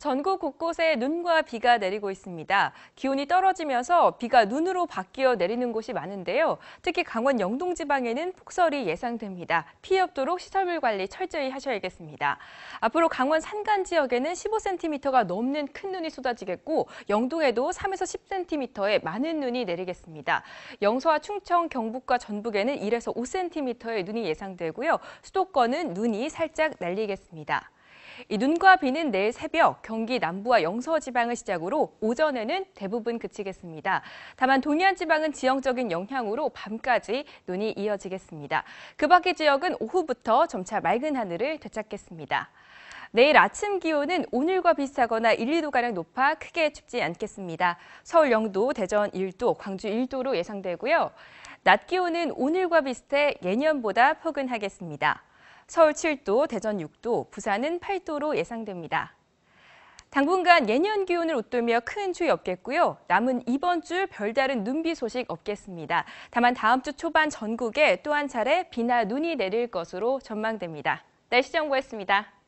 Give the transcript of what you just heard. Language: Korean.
전국 곳곳에 눈과 비가 내리고 있습니다. 기온이 떨어지면서 비가 눈으로 바뀌어 내리는 곳이 많은데요. 특히 강원 영동 지방에는 폭설이 예상됩니다. 피해 없도록 시설물 관리 철저히 하셔야겠습니다. 앞으로 강원 산간 지역에는 15cm가 넘는 큰 눈이 쏟아지겠고 영동에도 3에서 10cm의 많은 눈이 내리겠습니다. 영서와 충청, 경북과 전북에는 1에서 5cm의 눈이 예상되고요. 수도권은 눈이 살짝 날리겠습니다. 눈과 비는 내일 새벽 경기 남부와 영서 지방을 시작으로 오전에는 대부분 그치겠습니다. 다만 동해안 지방은 지형적인 영향으로 밤까지 눈이 이어지겠습니다. 그 밖의 지역은 오후부터 점차 맑은 하늘을 되찾겠습니다. 내일 아침 기온은 오늘과 비슷하거나 1, 2도가량 높아 크게 춥지 않겠습니다. 서울 0도, 대전 1도, 광주 1도로 예상되고요. 낮 기온은 오늘과 비슷해 예년보다 포근하겠습니다. 서울 7도, 대전 6도, 부산은 8도로 예상됩니다. 당분간 예년 기온을 웃돌며 큰 추위 없겠고요. 남은 이번 주 별다른 눈비 소식 없겠습니다. 다만 다음 주 초반 전국에 또 한 차례 비나 눈이 내릴 것으로 전망됩니다. 날씨 정보였습니다.